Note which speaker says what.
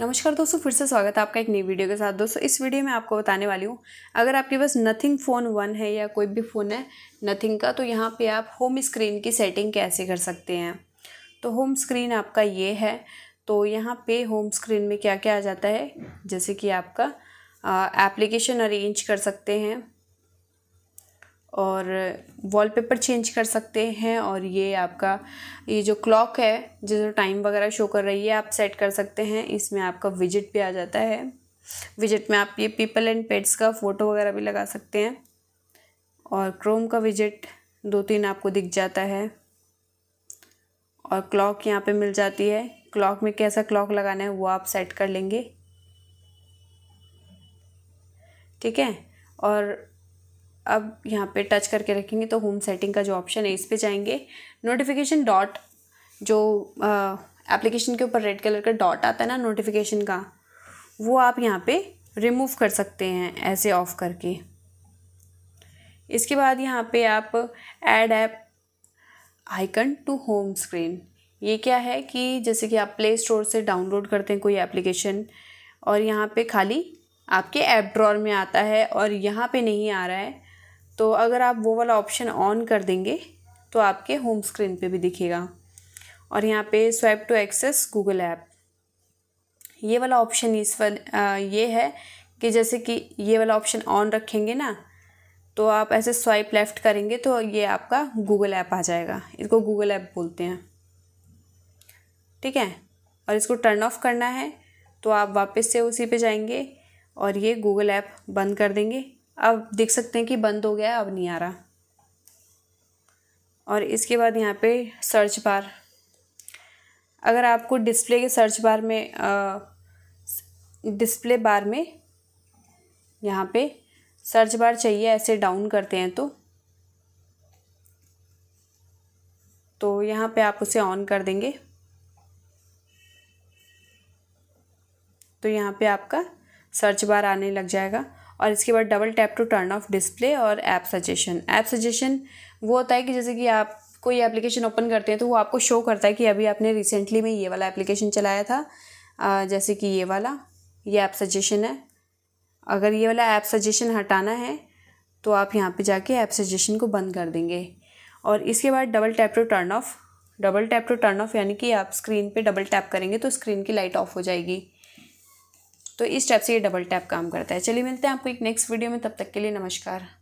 Speaker 1: नमस्कार दोस्तों फिर से स्वागत है आपका एक नई वीडियो के साथ दोस्तों इस वीडियो में आपको बताने वाली हूँ अगर आपके पास नथिंग फ़ोन वन है या कोई भी फ़ोन है नथिंग का तो यहाँ पे आप होम स्क्रीन की सेटिंग कैसे कर सकते हैं तो होम स्क्रीन आपका ये है तो यहाँ पे होम स्क्रीन में क्या क्या आ जाता है जैसे कि आपका एप्लीकेशन अरेंज कर सकते हैं और वॉलपेपर चेंज कर सकते हैं और ये आपका ये जो क्लॉक है जिस टाइम वगैरह शो कर रही है आप सेट कर सकते हैं इसमें आपका विजिट भी आ जाता है विजिट में आप ये पीपल एंड पेट्स का फ़ोटो वगैरह भी लगा सकते हैं और क्रोम का विजिट दो तीन आपको दिख जाता है और क्लॉक यहाँ पे मिल जाती है क्लॉक में कैसा क्लॉक लगाना है वो आप सेट कर लेंगे ठीक है और अब यहाँ पे टच करके रखेंगे तो होम सेटिंग का जो ऑप्शन है इस पर जाएंगे नोटिफिकेशन डॉट जो एप्लीकेशन के ऊपर रेड कलर का डॉट आता है ना नोटिफिकेशन का वो आप यहाँ पे रिमूव कर सकते हैं ऐसे ऑफ करके इसके बाद यहाँ पे आप add app icon to home screen ये क्या है कि जैसे कि आप प्ले स्टोर से डाउनलोड करते हैं कोई एप्लीकेशन और यहाँ पे खाली आपके ऐप ड्रॉर में आता है और यहाँ पे नहीं आ रहा है तो अगर आप वो वाला ऑप्शन ऑन कर देंगे तो आपके होम स्क्रीन पे भी दिखेगा और यहाँ पे swipe to access Google app ये वाला ऑप्शन इस वाल ये है कि जैसे कि ये वाला ऑप्शन ऑन रखेंगे ना तो आप ऐसे स्वाइप लेफ़्ट करेंगे तो ये आपका गूगल ऐप आ जाएगा इसको गूगल ऐप बोलते हैं ठीक है और इसको टर्न ऑफ करना है तो आप वापस से उसी पे जाएंगे और ये गूगल ऐप बंद कर देंगे अब देख सकते हैं कि बंद हो गया है अब नहीं आ रहा और इसके बाद यहाँ पे सर्च बार अगर आपको डिस्प्ले के सर्च बार में डिस्प्ले बार में यहाँ पे सर्च बार चाहिए ऐसे डाउन करते हैं तो तो यहाँ पे आप उसे ऑन कर देंगे तो यहाँ पे आपका सर्च बार आने लग जाएगा और इसके बाद double tap to turn off display और ऐप सजेशन ऐप सजेशन वो होता है कि जैसे कि आप कोई एप्लीकेशन ओपन करते हैं तो वो आपको शो करता है कि अभी आपने रिसेंटली में ये वाला एप्लीकेशन चलाया था जैसे कि ये वाला ये ऐप सजेशन है अगर ये वाला ऐप सजेशन हटाना है तो आप यहाँ पे जाके ऐप सजेशन को बंद कर देंगे और इसके बाद double tap to turn off double tap to turn off यानी कि आप स्क्रीन पे डबल टैप करेंगे तो स्क्रीन की लाइट ऑफ हो जाएगी तो इस टाइप से ये डबल टैप काम करता है चलिए मिलते हैं आपको एक नेक्स्ट वीडियो में तब तक के लिए नमस्कार